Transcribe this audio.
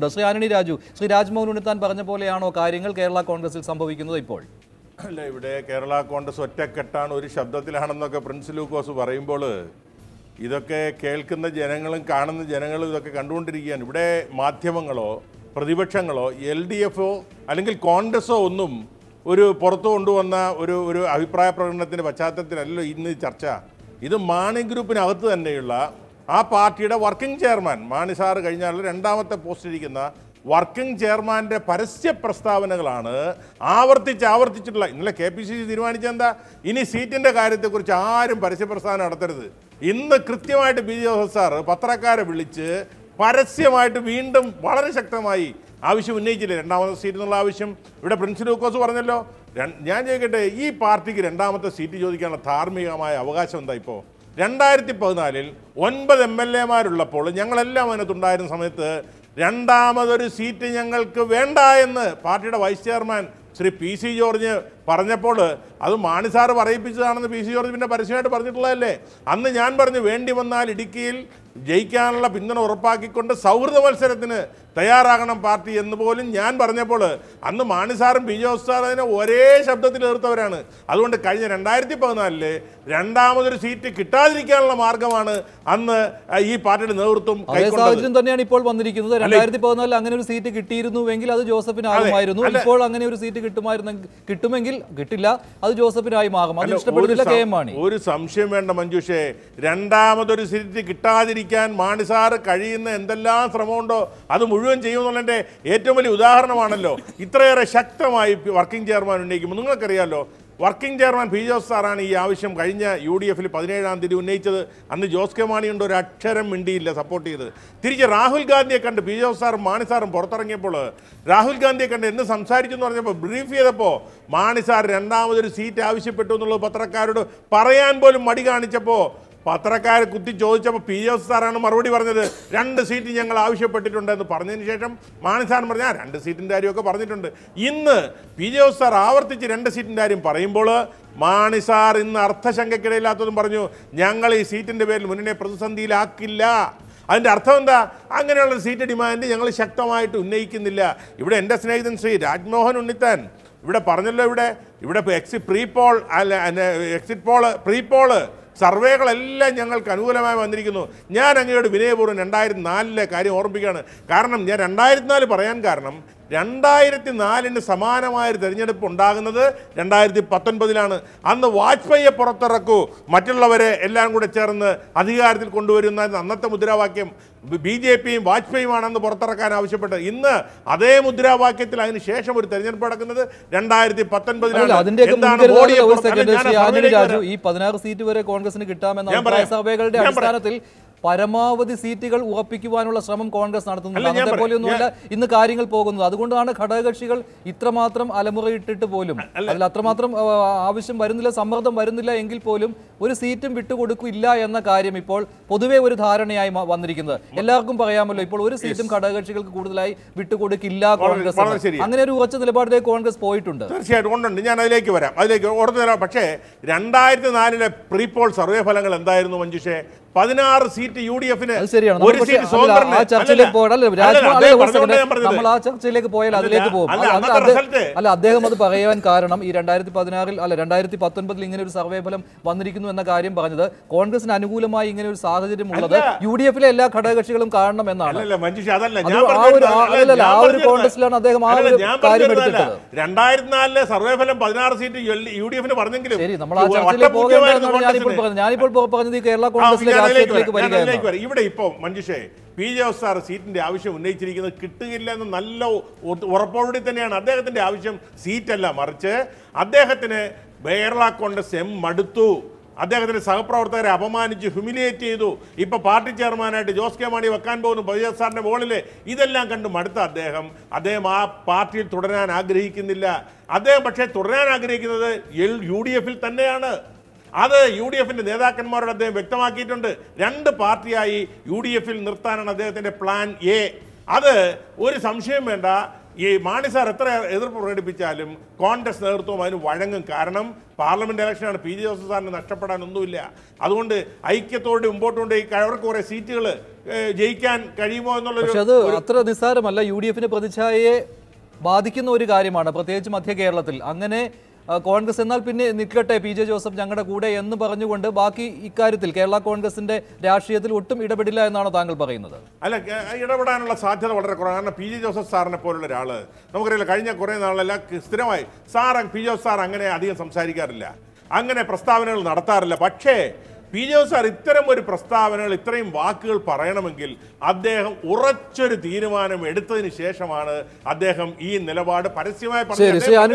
ഉണ്ട് ശ്രീ ആനണി രാജു ശ്രീ രാജ്മോഹൻ ഉണ്ണിത്താൻ പറഞ്ഞ പോലെയാണോ കാര്യങ്ങൾ കേരള കോൺഗ്രസിൽ സംഭവിക്കുന്നത് ഇപ്പോൾ അല്ല ഇവിടെ കേരള കോൺഗ്രസ് ഒറ്റക്കെട്ടാണ് ഒരു ശബ്ദത്തിലാണെന്നൊക്കെ പ്രിൻസ് ലൂക്കോസ് പറയുമ്പോൾ ഇതൊക്കെ കേൾക്കുന്ന ജനങ്ങളും കാണുന്ന ജനങ്ങളും ഇതൊക്കെ കണ്ടുകൊണ്ടിരിക്കുകയാണ് ഇവിടെ മാധ്യമങ്ങളോ പ്രതിപക്ഷങ്ങളോ എൽ ഡി എഫോ അല്ലെങ്കിൽ കോൺഗ്രസോ ഒന്നും ഒരു പുറത്തു കൊണ്ടുവന്ന ഒരു ഒരു അഭിപ്രായ പ്രകടനത്തിൻ്റെ പശ്ചാത്തലത്തിലല്ലോ ഇന്ന് ചർച്ച ഇത് മാണി ഗ്രൂപ്പിനകത്ത് തന്നെയുള്ള ആ പാർട്ടിയുടെ വർക്കിംഗ് ചെയർമാൻ മാണി കഴിഞ്ഞാൽ രണ്ടാമത്തെ രണ്ടാമത്തെ ഇരിക്കുന്ന വർക്കിംഗ് ചെയർമാൻ്റെ പരസ്യ പ്രസ്താവനകളാണ് ആവർത്തിച്ച് ആവർത്തിച്ചിട്ടുള്ള ഇന്നലെ കെ പി സി സി തീരുമാനിച്ചെന്താ ഇനി സീറ്റിൻ്റെ കാര്യത്തെക്കുറിച്ച് ആരും പരസ്യ പ്രസ്താവന നടത്തരുത് ഇന്ന് കൃത്യമായിട്ട് ബി ജോസഫ് സാർ പത്രക്കാരെ വിളിച്ച് പരസ്യമായിട്ട് വീണ്ടും വളരെ ശക്തമായി ആവശ്യം ഉന്നയിച്ചില്ലേ രണ്ടാമത്തെ സീറ്റ് എന്നുള്ള ആവശ്യം ഇവിടെ പ്രിൻസ് ലൂക്കോസ് പറഞ്ഞല്ലോ ഞാൻ ചോദിക്കട്ടെ ഈ പാർട്ടിക്ക് രണ്ടാമത്തെ സീറ്റ് ചോദിക്കാനുള്ള ധാർമ്മികമായ അവകാശം എന്താ ഇപ്പോൾ രണ്ടായിരത്തി പതിനാലിൽ ഒൻപത് എം എൽ എമാരുള്ളപ്പോൾ ഞങ്ങളെല്ലാം അതിനകത്തുണ്ടായിരുന്ന സമയത്ത് രണ്ടാമതൊരു സീറ്റ് ഞങ്ങൾക്ക് വേണ്ട എന്ന് പാർട്ടിയുടെ vice chairman Shri P C George പറഞ്ഞപ്പോൾ അത് മാണിസാർ പറയിപ്പിച്ചതാണെന്ന് പി സി ജോർജ് പിന്നെ പരസ്യമായിട്ട് പറഞ്ഞിട്ടുള്ളതല്ലേ അന്ന് ഞാൻ പറഞ്ഞു വേണ്ടി വന്നാൽ ഇടുക്കിയിൽ ജയിക്കാനുള്ള പിന്തുണ ഉറപ്പാക്കിക്കൊണ്ട് സൗഹൃദ മത്സരത്തിന് തയ്യാറാകണം പാർട്ടി എന്ന് പോലും ഞാൻ പറഞ്ഞപ്പോൾ അന്ന് മാണിസാറും പി ജോസ് സാർ അതിനെ ഒരേ ശബ്ദത്തിൽ എതിർത്തവരാണ് അതുകൊണ്ട് കഴിഞ്ഞ രണ്ടായിരത്തി പതിനാലില് രണ്ടാമതൊരു സീറ്റ് കിട്ടാതിരിക്കാനുള്ള മാർഗമാണ് അന്ന് ഈ പാർട്ടിയുടെ നേതൃത്വം സാഹചര്യം തന്നെയാണ് ഇപ്പോൾ വന്നിരിക്കുന്നത് രണ്ടായിരത്തി പതിനാലിൽ അങ്ങനെ ഒരു സീറ്റ് കിട്ടിയിരുന്നുവെങ്കിൽ അത് ജോസഫിന് ആകുമായിരുന്നു ഇപ്പോൾ അങ്ങനെ ഒരു സീറ്റ് കിട്ടുമായിരുന്നു കിട്ടുമെങ്കിൽ കിട്ടില്ല അത് ജോസഫിനായി മാറും ഒരു സംശയം വേണ്ട മഞ്ജുഷേ രണ്ടാമതൊരു സ്ഥിതി കിട്ടാതിരിക്കാൻ മാണി സാറ് കഴിയുന്ന എന്തെല്ലാം ശ്രമമുണ്ടോ അത് മുഴുവൻ ചെയ്യുമെന്നുള്ളതിൻ്റെ ഏറ്റവും വലിയ ഉദാഹരണമാണല്ലോ ഇത്രയേറെ ശക്തമായി വർക്കിംഗ് ചെയർമാൻ ഉന്നയിക്കുമ്പോൾ നിങ്ങൾക്കറിയാമല്ലോ വർക്കിംഗ് ചെയർമാൻ പി ജോസ് സാറാണ് ഈ ആവശ്യം കഴിഞ്ഞ യു ഡി എഫിൽ പതിനേഴാം തീയതി ഉന്നയിച്ചത് അന്ന് ജോസ് കെ മാണിയുണ്ട് ഒരു അക്ഷരം മിണ്ടിയില്ല സപ്പോർട്ട് ചെയ്തത് തിരിച്ച് രാഹുൽ ഗാന്ധിയെ കണ്ട് പി ജോസ് സാറും മാണി സാറും പുറത്തിറങ്ങിയപ്പോൾ രാഹുൽ ഗാന്ധിയെ കണ്ട് എന്ന് സംസാരിച്ചു എന്ന് പറഞ്ഞപ്പോൾ ബ്രീഫ് ചെയ്തപ്പോൾ മാണി സാർ രണ്ടാമതൊരു സീറ്റ് ആവശ്യപ്പെട്ടു എന്നുള്ളത് പത്രക്കാരോട് പറയാൻ പോലും മടി കാണിച്ചപ്പോൾ പത്രക്കാർ കുത്തി ചോദിച്ചപ്പോൾ പി എസ് സാറാണ് മറുപടി പറഞ്ഞത് രണ്ട് സീറ്റ് ഞങ്ങൾ ആവശ്യപ്പെട്ടിട്ടുണ്ട് എന്ന് പറഞ്ഞതിന് ശേഷം മാണിസാൻ പറഞ്ഞ രണ്ട് സീറ്റിൻ്റെ കാര്യമൊക്കെ പറഞ്ഞിട്ടുണ്ട് ഇന്ന് പി ജെ സാർ ആവർത്തിച്ച് രണ്ട് സീറ്റിൻ്റെ കാര്യം പറയുമ്പോൾ മാണി സാർ ഇന്ന് അർത്ഥശങ്കയ്ക്കിടയില്ലാത്തതും പറഞ്ഞു ഞങ്ങൾ ഈ സീറ്റിൻ്റെ പേരിൽ മുന്നണിയെ പ്രതിസന്ധിയിലാക്കില്ല അതിൻ്റെ അർത്ഥം എന്താ അങ്ങനെയുള്ള സീറ്റ് ഡിമാൻഡ് ഞങ്ങൾ ശക്തമായിട്ട് ഉന്നയിക്കുന്നില്ല ഇവിടെ എൻ്റെ സ്നേഹിതൻ ശ്രീ രാജ്മോഹൻ ഉണ്ണിത്താൻ ഇവിടെ പറഞ്ഞല്ലോ ഇവിടെ ഇവിടെ എക്സി പ്രീ പോൾ അല്ല എക്സിറ്റ് പോള് പ്രീ പോള് സർവേകളെല്ലാം ഞങ്ങൾക്ക് അനുകൂലമായി വന്നിരിക്കുന്നു ഞാൻ അങ്ങയോട് വിനയപൂർവ്വം രണ്ടായിരത്തി നാലിലെ കാര്യം ഓർമ്മിക്കുകയാണ് കാരണം ഞാൻ രണ്ടായിരത്തി നാല് പറയാൻ കാരണം രണ്ടായിരത്തി നാലിന് സമാനമായൊരു തിരഞ്ഞെടുപ്പ് ഉണ്ടാകുന്നത് രണ്ടായിരത്തി പത്തൊൻപതിലാണ് അന്ന് വാജ്പേയിയെ പുറത്തിറക്കൂ മറ്റുള്ളവരെ എല്ലാം കൂടെ ചേർന്ന് അധികാരത്തിൽ കൊണ്ടുവരുന്ന അന്നത്തെ മുദ്രാവാക്യം ബി ജെ പിയും വാജ്പേയിയുമാണെന്ന് പുറത്തിറക്കാൻ ആവശ്യപ്പെട്ടത് ഇന്ന് അതേ മുദ്രാവാക്യത്തിൽ അതിന് ശേഷം ഒരു തെരഞ്ഞെടുപ്പ് നടക്കുന്നത് രണ്ടായിരത്തി പത്തൊൻപതിലാണ് ഈ പതിനാറ് സീറ്റ് വരെ കോൺഗ്രസിന് കിട്ടാമെന്ന് അടിസ്ഥാനത്തിൽ പരമാവധി സീറ്റുകൾ ഉറപ്പിക്കുവാനുള്ള ശ്രമം കോൺഗ്രസ് നടത്തുന്നത് അതേപോലെയൊന്നുമില്ല ഇന്ന് കാര്യങ്ങൾ പോകുന്നത് അതുകൊണ്ടാണ് ഘടകകക്ഷികൾ ഇത്രമാത്രം അലമുറയിട്ടിട്ട് പോലും അല്ല അത്രമാത്രം ആവശ്യം വരുന്നില്ല സമ്മർദ്ദം വരുന്നില്ല എങ്കിൽ പോലും ഒരു സീറ്റും വിട്ടുകൊടുക്കില്ല എന്ന കാര്യം ഇപ്പോൾ പൊതുവെ ഒരു ധാരണയായി വന്നിരിക്കുന്നത് എല്ലാവർക്കും പറയാമല്ലോ ഇപ്പോൾ ഒരു സീറ്റും ഘടകകക്ഷികൾക്ക് കൂടുതലായി വിട്ടുകൊടുക്കില്ല കോൺഗ്രസ് അങ്ങനെ ഒരു ഉറച്ച നിലപാടിലേക്ക് കോൺഗ്രസ് പോയിട്ടുണ്ട് തീർച്ചയായിട്ടും ഞാൻ അതിലേക്ക് വരാം അതിലേക്ക് പക്ഷേ രണ്ടായിരത്തി നാലിലെ പ്രീപോൾ സർവേ ഫലങ്ങൾ എന്തായിരുന്നു മഞ്ജുഷേ പതിനാറ് സീറ്റ് യു ഡി എഫിന് ഒരു നമ്മൾ ആ ചർച്ചയിലേക്ക് പോയാൽ അതിലേക്ക് പോകും അല്ല അദ്ദേഹം അത് പറയാൻ കാരണം ഈ രണ്ടായിരത്തി പതിനാറിൽ അല്ല രണ്ടായിരത്തി പത്തൊൻപതിൽ ഇങ്ങനെ ഒരു സർവേ ഫലം വന്നിരിക്കുന്നു എന്ന കാര്യം പറഞ്ഞത് കോൺഗ്രസിന് അനുകൂലമായി ഇങ്ങനെ ഒരു സാഹചര്യം ഉള്ളത് യു ഡി എഫിലെ എല്ലാ ഘടകകക്ഷികളും കാണണം എന്നാണ് ആ ഒരു കോൺഗ്രസിലാണ് അദ്ദേഹം ആ ഒരു കാര്യം എടുത്തിട്ടത് രണ്ടായിരത്തി നാലിലെ സർവേ ഫലം പതിനാറ് സീറ്റ് യു ഡി എഫിന് പറഞ്ഞെങ്കിലും ശരി നമ്മൾ ആ ചർച്ചയിലേക്ക് പോകേണ്ടതെന്നാണ് ഞാനിപ്പോൾ പറഞ്ഞത് ഈ കേരള കോൺഗ്രസിലെ ഇവിടെ ഇപ്പോ മഞ്ജുഷേ പി ജെ സാർ സീറ്റിന്റെ ആവശ്യം ഉന്നയിച്ചിരിക്കുന്നത് കിട്ടുകയില്ല എന്ന് നല്ല ഉറപ്പോടി തന്നെയാണ് അദ്ദേഹത്തിന്റെ ആവശ്യം സീറ്റല്ല മറിച്ച് അദ്ദേഹത്തിന് കേരള കോൺഗ്രസ് എം മടുത്തു അദ്ദേഹത്തിന്റെ സഹപ്രവർത്തകരെ അപമാനിച്ച് ഹ്യൂമിലിയേറ്റ് ചെയ്തു ഇപ്പൊ പാർട്ടി ചെയർമാനായിട്ട് ജോസ് കെ മാണി വെക്കാൻ പോകുന്നു എസ് സാറിന്റെ മുകളില് ഇതെല്ലാം കണ്ടു മടുത്ത അദ്ദേഹം അദ്ദേഹം ആ പാർട്ടിയിൽ തുടരാൻ ആഗ്രഹിക്കുന്നില്ല അദ്ദേഹം പക്ഷേ തുടരാൻ ആഗ്രഹിക്കുന്നത് എൽ യു ഡി എഫിൽ തന്നെയാണ് അത് യു ഡി എഫിന്റെ നേതാക്കന്മാരോട് അദ്ദേഹം വ്യക്തമാക്കിയിട്ടുണ്ട് രണ്ട് പാർട്ടിയായി യു ഡി എഫിൽ നിർത്താനാണ് അദ്ദേഹത്തിന്റെ പ്ലാൻ എ അത് ഒരു സംശയം വേണ്ട ഈ മാണി സാർ എത്ര എതിർപ്പ് പ്രകടിപ്പിച്ചാലും കോൺഗ്രസ് നേതൃത്വം അതിന് വഴങ്ങും കാരണം പാർലമെന്റ് ഇലക്ഷനാണ് പി ജെ ജോസഫ് സാറിന് നഷ്ടപ്പെടാനൊന്നുമില്ല അതുകൊണ്ട് ഐക്യത്തോടെ മുമ്പോട്ടുണ്ട് അവർക്ക് കുറേ സീറ്റുകൾ ജയിക്കാൻ കഴിയുമോ എന്നുള്ളൊരു അത് അത്ര നിസ്സാരമല്ല യു ഡി എഫിന്റെ പ്രതിച്ഛായയെ ബാധിക്കുന്ന ഒരു കാര്യമാണ് പ്രത്യേകിച്ച് മധ്യ കേരളത്തിൽ അങ്ങനെ കോൺഗ്രസ് എന്നാൽ പിന്നെ നിൽക്കട്ടെ പി ജെ ജോസഫ് ഞങ്ങളുടെ കൂടെ എന്ന് പറഞ്ഞുകൊണ്ട് ബാക്കി ഇക്കാര്യത്തിൽ കേരള കോൺഗ്രസിന്റെ രാഷ്ട്രീയത്തിൽ ഒട്ടും ഇടപെടില്ല എന്നാണ് താങ്കൾ പറയുന്നത് അല്ല ഇടപെടാനുള്ള സാധ്യത വളരെ കുറവാണ് കാരണം പി ജെ ജോസഫ് സാറിനെ പോലുള്ള ഒരാൾ നമുക്കറിയില്ല കഴിഞ്ഞ കുറേ നാളല്ല സ്ഥിരമായി സാർ പി ജോസഫ് സാർ അങ്ങനെ അധികം സംസാരിക്കാറില്ല അങ്ങനെ പ്രസ്താവനകൾ നടത്താറില്ല പക്ഷേ പി ജെ സാർ ഇത്തരം ഒരു പ്രസ്താവനകൾ ഇത്രയും വാക്കുകൾ പറയണമെങ്കിൽ അദ്ദേഹം ഉറച്ചൊരു തീരുമാനം എടുത്തതിന് ശേഷമാണ് അദ്ദേഹം ഈ നിലപാട് പരസ്യമായി പറഞ്ഞത്